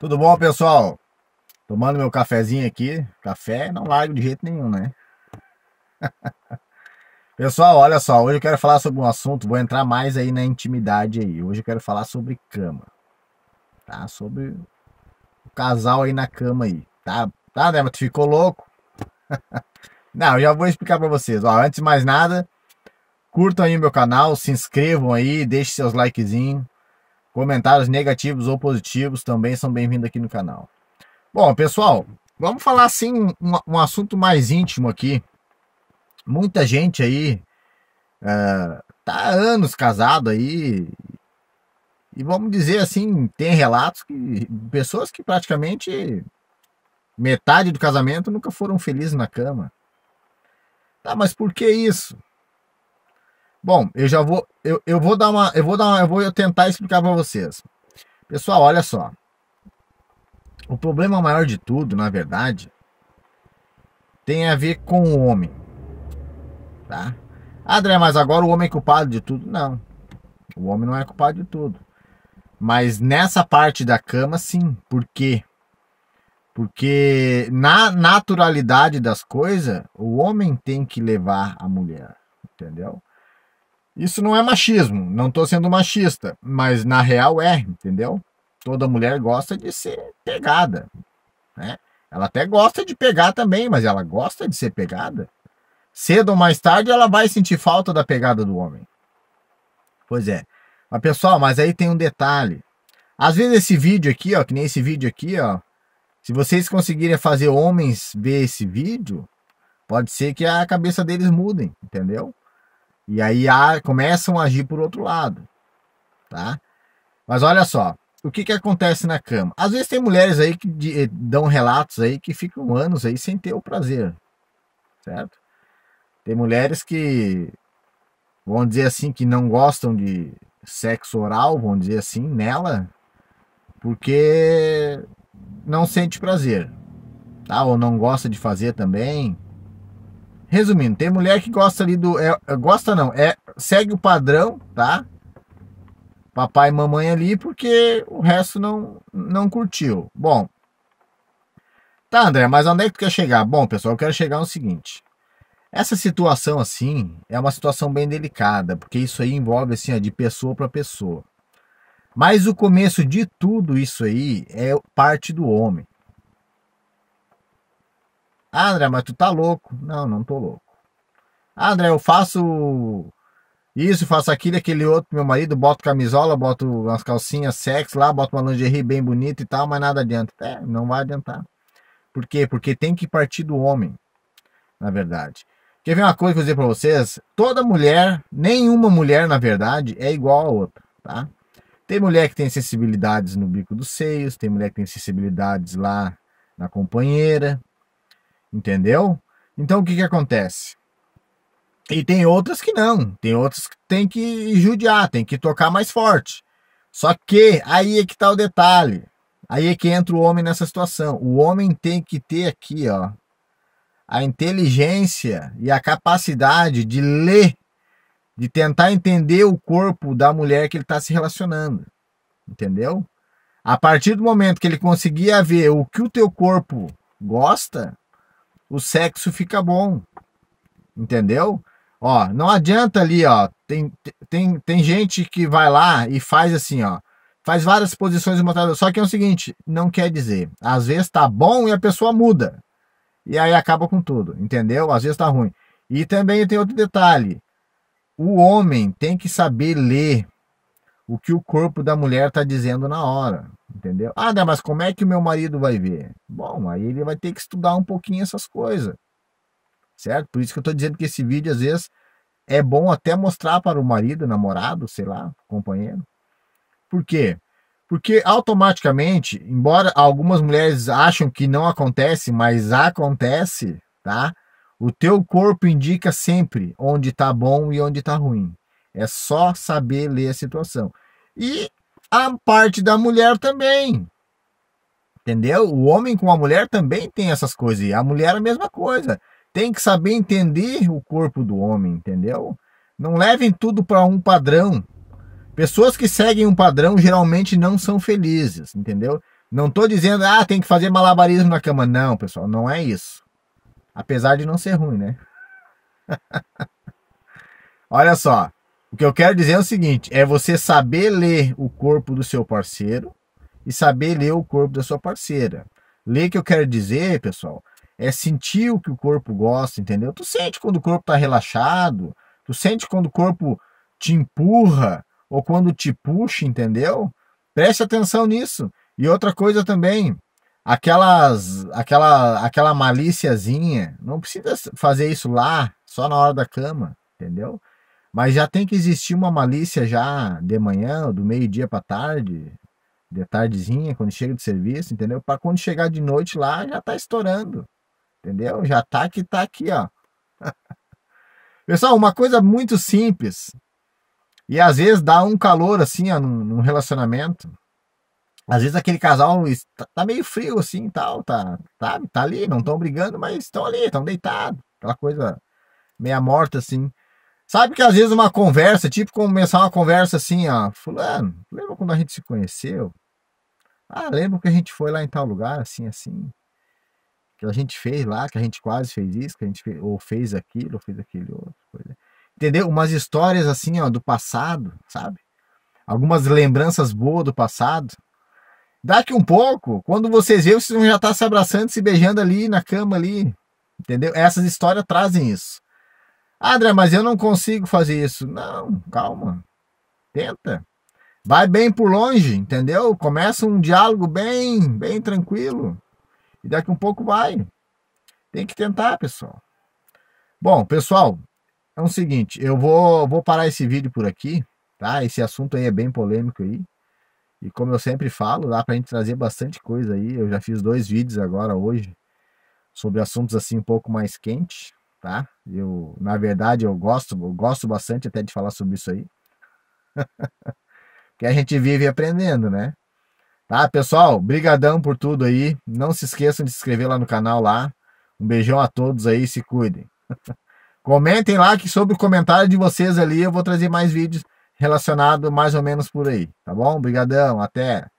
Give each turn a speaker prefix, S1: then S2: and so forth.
S1: Tudo bom, pessoal? Tomando meu cafezinho aqui. Café não largo de jeito nenhum, né? pessoal, olha só, hoje eu quero falar sobre um assunto, vou entrar mais aí na intimidade aí. Hoje eu quero falar sobre cama. Tá? Sobre o casal aí na cama aí. Tá, tá né? Mas tu ficou louco? não, eu já vou explicar para vocês. Ó, antes de mais nada, curtam aí meu canal, se inscrevam aí, deixem seus likezinhos Comentários negativos ou positivos também são bem-vindos aqui no canal. Bom, pessoal, vamos falar assim um, um assunto mais íntimo aqui. Muita gente aí uh, tá anos casado aí e vamos dizer assim, tem relatos que pessoas que praticamente metade do casamento nunca foram felizes na cama. Tá, mas por que isso? Bom, eu já vou eu, eu vou dar uma eu vou dar uma, eu vou tentar explicar para vocês. Pessoal, olha só. O problema maior de tudo, na verdade, tem a ver com o homem. Tá? Ah, André, mas agora o homem é culpado de tudo? Não. O homem não é culpado de tudo. Mas nessa parte da cama, sim. Por quê? Porque na naturalidade das coisas, o homem tem que levar a mulher. Entendeu? Isso não é machismo, não estou sendo machista, mas na real é, entendeu? Toda mulher gosta de ser pegada, né? Ela até gosta de pegar também, mas ela gosta de ser pegada. Cedo ou mais tarde ela vai sentir falta da pegada do homem. Pois é. Mas ah, pessoal, mas aí tem um detalhe. Às vezes esse vídeo aqui, ó, que nem esse vídeo aqui, ó, se vocês conseguirem fazer homens ver esse vídeo, pode ser que a cabeça deles mudem, entendeu? E aí a, começam a agir por outro lado, tá? Mas olha só, o que que acontece na cama? Às vezes tem mulheres aí que de, eh, dão relatos aí que ficam anos aí sem ter o prazer, certo? Tem mulheres que vão dizer assim que não gostam de sexo oral, vão dizer assim, nela, porque não sente prazer, tá? Ou não gosta de fazer também, resumindo, tem mulher que gosta ali do. É, gosta não, é, segue o padrão, tá? Papai e mamãe ali, porque o resto não, não curtiu. Bom. Tá, André, mas onde é que tu quer chegar? Bom, pessoal, eu quero chegar no seguinte. Essa situação assim é uma situação bem delicada, porque isso aí envolve assim, ó, de pessoa para pessoa. Mas o começo de tudo isso aí é parte do homem. Ah, André, mas tu tá louco. Não, não tô louco. Ah, André, eu faço isso, faço aquilo, aquele outro, meu marido, boto camisola, boto umas calcinhas sexo lá, boto uma lingerie bem bonita e tal, mas nada adianta. É, não vai adiantar. Por quê? Porque tem que partir do homem, na verdade. Quer ver uma coisa que eu vou dizer pra vocês? Toda mulher, nenhuma mulher, na verdade, é igual a outra, tá? Tem mulher que tem sensibilidades no bico dos seios, tem mulher que tem sensibilidades lá na companheira, Entendeu? Então o que, que acontece? E tem outras que não. Tem outras que tem que judiar, tem que tocar mais forte. Só que aí é que tá o detalhe. Aí é que entra o homem nessa situação. O homem tem que ter aqui, ó, a inteligência e a capacidade de ler, de tentar entender o corpo da mulher que ele está se relacionando. Entendeu? A partir do momento que ele conseguia ver o que o teu corpo gosta, o sexo fica bom. Entendeu? Ó, não adianta ali, ó. Tem, tem, tem gente que vai lá e faz assim, ó. Faz várias posições montadas. Só que é o seguinte, não quer dizer. Às vezes tá bom e a pessoa muda. E aí acaba com tudo, entendeu? Às vezes tá ruim. E também tem outro detalhe. O homem tem que saber ler o que o corpo da mulher tá dizendo na hora. Entendeu? Ah, não, né, mas como é que o meu marido vai ver? Bom, aí ele vai ter que estudar um pouquinho essas coisas. Certo? Por isso que eu estou dizendo que esse vídeo, às vezes, é bom até mostrar para o marido, namorado, sei lá, companheiro. Por quê? Porque automaticamente, embora algumas mulheres acham que não acontece, mas acontece, tá? O teu corpo indica sempre onde está bom e onde está ruim. É só saber ler a situação. E a parte da mulher também. Entendeu? O homem com a mulher também tem essas coisas. E a mulher a mesma coisa. Tem que saber entender o corpo do homem, entendeu? Não levem tudo para um padrão. Pessoas que seguem um padrão geralmente não são felizes, entendeu? Não estou dizendo, ah, tem que fazer malabarismo na cama. Não, pessoal, não é isso. Apesar de não ser ruim, né? Olha só. O que eu quero dizer é o seguinte: é você saber ler o corpo do seu parceiro e saber ler o corpo da sua parceira. Ler que eu quero dizer, pessoal, é sentir o que o corpo gosta, entendeu? Tu sente quando o corpo tá relaxado, tu sente quando o corpo te empurra ou quando te puxa, entendeu? Preste atenção nisso. E outra coisa também, aquelas aquela aquela maliciazinha, não precisa fazer isso lá, só na hora da cama, entendeu? Mas já tem que existir uma malícia já de manhã, do meio-dia para tarde, de tardezinha, quando chega de serviço, entendeu? Para quando chegar de noite lá, já tá estourando. Entendeu? Já tá que tá aqui, ó. Pessoal, uma coisa muito simples. E às vezes dá um calor assim, ó, num, num relacionamento. Às vezes aquele casal está, tá meio frio assim, tal, tá, tá, tá ali, não estão brigando, mas estão ali, estão deitados, aquela coisa meia morta assim. Sabe que às vezes uma conversa, tipo começar uma conversa assim, ó, fulano, lembra quando a gente se conheceu? Ah, lembra que a gente foi lá em tal lugar, assim, assim. Que a gente fez lá, que a gente quase fez isso, que a gente fez, ou fez aquilo, ou fez aquele outro. Coisa. Entendeu? Umas histórias assim, ó, do passado, sabe? Algumas lembranças boas do passado. Daqui um pouco, quando vocês veem, vocês vão já estar tá se abraçando, se beijando ali na cama ali. Entendeu? Essas histórias trazem isso. Ah, André, mas eu não consigo fazer isso. Não, calma. Tenta. Vai bem por longe, entendeu? Começa um diálogo bem, bem tranquilo. E daqui um pouco vai. Tem que tentar, pessoal. Bom, pessoal, é o seguinte, eu vou, vou parar esse vídeo por aqui, tá? Esse assunto aí é bem polêmico aí. E como eu sempre falo, dá pra gente trazer bastante coisa aí. Eu já fiz dois vídeos agora hoje sobre assuntos assim um pouco mais quentes, tá? Eu, na verdade, eu gosto, eu gosto bastante até de falar sobre isso aí. que a gente vive aprendendo, né? Tá, pessoal, brigadão por tudo aí. Não se esqueçam de se inscrever lá no canal lá. Um beijão a todos aí, se cuidem. Comentem lá que sobre o comentário de vocês ali eu vou trazer mais vídeos relacionados mais ou menos por aí, tá bom? Brigadão, até.